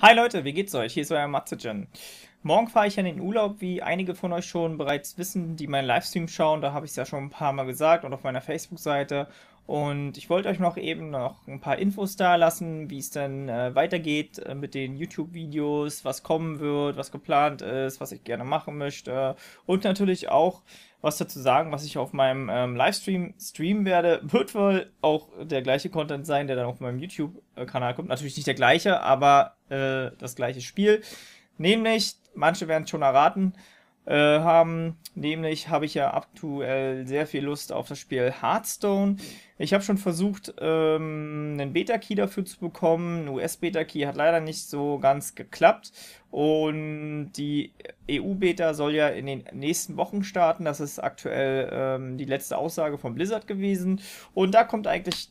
Hi Leute, wie geht's euch? Hier ist euer Matzejan. Morgen fahre ich in den Urlaub, wie einige von euch schon bereits wissen, die meinen Livestream schauen. Da habe ich es ja schon ein paar Mal gesagt und auf meiner Facebook-Seite. Und ich wollte euch noch eben noch ein paar Infos da lassen, wie es dann äh, weitergeht äh, mit den YouTube-Videos, was kommen wird, was geplant ist, was ich gerne machen möchte. Und natürlich auch was dazu sagen, was ich auf meinem ähm, Livestream streamen werde. Wird wohl auch der gleiche Content sein, der dann auf meinem YouTube-Kanal kommt. Natürlich nicht der gleiche, aber äh, das gleiche Spiel. Nämlich, manche werden es schon erraten, äh, haben. Nämlich habe ich ja aktuell sehr viel Lust auf das Spiel Hearthstone. Ich habe schon versucht, ähm, einen Beta-Key dafür zu bekommen. Ein US-Beta-Key hat leider nicht so ganz geklappt. Und die EU-Beta soll ja in den nächsten Wochen starten. Das ist aktuell ähm, die letzte Aussage von Blizzard gewesen. Und da kommt eigentlich,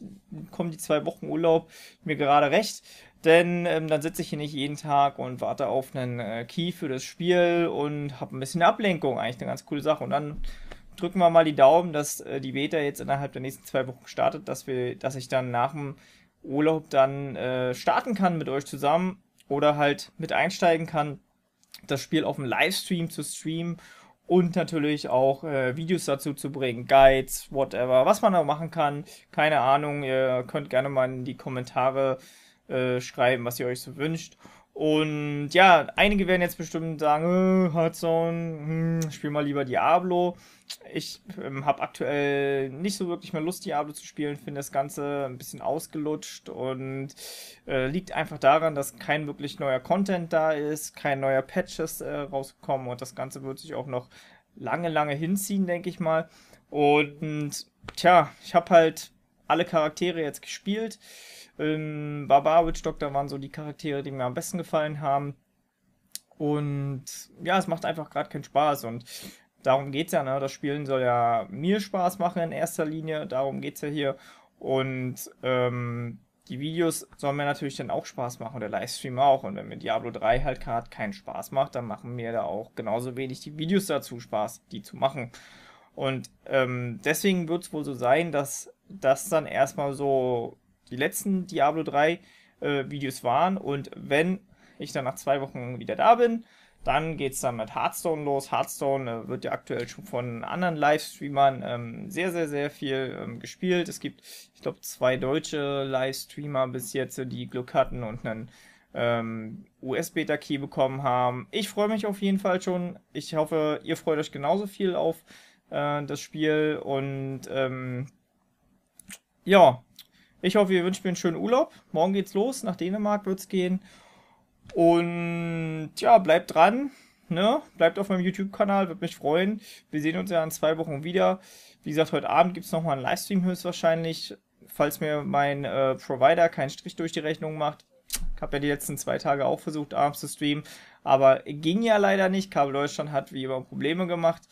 kommen die zwei Wochen Urlaub mir gerade recht denn ähm, dann sitze ich hier nicht jeden Tag und warte auf einen äh, Key für das Spiel und habe ein bisschen Ablenkung, eigentlich eine ganz coole Sache. Und dann drücken wir mal die Daumen, dass äh, die Beta jetzt innerhalb der nächsten zwei Wochen startet, dass wir, dass ich dann nach dem Urlaub dann äh, starten kann mit euch zusammen oder halt mit einsteigen kann, das Spiel auf dem Livestream zu streamen und natürlich auch äh, Videos dazu zu bringen, Guides, whatever, was man da machen kann. Keine Ahnung, ihr könnt gerne mal in die Kommentare äh, schreiben, was ihr euch so wünscht. Und ja, einige werden jetzt bestimmt sagen, äh, Hearthstone, hm, spiel mal lieber Diablo. Ich ähm, habe aktuell nicht so wirklich mehr Lust, Diablo zu spielen, finde das Ganze ein bisschen ausgelutscht und äh, liegt einfach daran, dass kein wirklich neuer Content da ist, kein neuer Patches äh, rausgekommen und das Ganze wird sich auch noch lange, lange hinziehen, denke ich mal. Und tja, ich habe halt alle Charaktere jetzt gespielt. Ähm, Barbar, Witch Doctor waren so die Charaktere, die mir am besten gefallen haben. Und ja, es macht einfach gerade keinen Spaß und darum geht's ja, ne? Das Spielen soll ja mir Spaß machen in erster Linie, darum geht's ja hier. Und ähm, die Videos sollen mir natürlich dann auch Spaß machen und der Livestream auch. Und wenn mir Diablo 3 halt gerade keinen Spaß macht, dann machen mir da auch genauso wenig die Videos dazu Spaß, die zu machen. Und ähm, deswegen wird es wohl so sein, dass das dann erstmal so die letzten Diablo 3 äh, Videos waren. Und wenn ich dann nach zwei Wochen wieder da bin, dann geht es dann mit Hearthstone los. Hearthstone äh, wird ja aktuell schon von anderen Livestreamern ähm, sehr, sehr, sehr viel ähm, gespielt. Es gibt, ich glaube, zwei deutsche Livestreamer bis jetzt, die Glück hatten und einen ähm, US-Beta-Key bekommen haben. Ich freue mich auf jeden Fall schon. Ich hoffe, ihr freut euch genauso viel auf äh, das Spiel und ähm, ja, ich hoffe, ihr wünscht mir einen schönen Urlaub. Morgen geht's los, nach Dänemark wird's gehen. Und ja, bleibt dran. Ne? Bleibt auf meinem YouTube-Kanal, würde mich freuen. Wir sehen uns ja in zwei Wochen wieder. Wie gesagt, heute Abend gibt's nochmal einen Livestream höchstwahrscheinlich, falls mir mein äh, Provider keinen Strich durch die Rechnung macht. Ich habe ja die letzten zwei Tage auch versucht, abends zu streamen, aber ging ja leider nicht. Kabel Deutschland hat wie immer Probleme gemacht.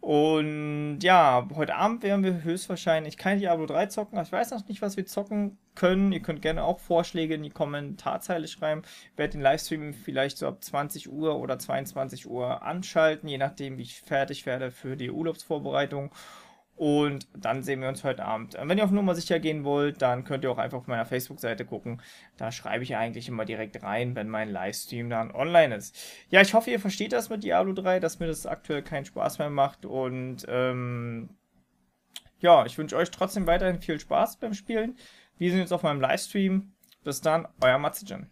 Und ja, heute Abend werden wir höchstwahrscheinlich kein Diablo 3 zocken. Ich weiß noch nicht, was wir zocken können. Ihr könnt gerne auch Vorschläge in die Kommentarzeile schreiben. Ich werde den Livestream vielleicht so ab 20 Uhr oder 22 Uhr anschalten, je nachdem, wie ich fertig werde für die Urlaubsvorbereitung. Und dann sehen wir uns heute Abend. Äh, wenn ihr auf Nummer sicher gehen wollt, dann könnt ihr auch einfach auf meiner Facebook-Seite gucken. Da schreibe ich eigentlich immer direkt rein, wenn mein Livestream dann online ist. Ja, ich hoffe, ihr versteht das mit Diablo 3, dass mir das aktuell keinen Spaß mehr macht. Und ähm, ja, ich wünsche euch trotzdem weiterhin viel Spaß beim Spielen. Wir sehen uns auf meinem Livestream. Bis dann, euer Matzejan.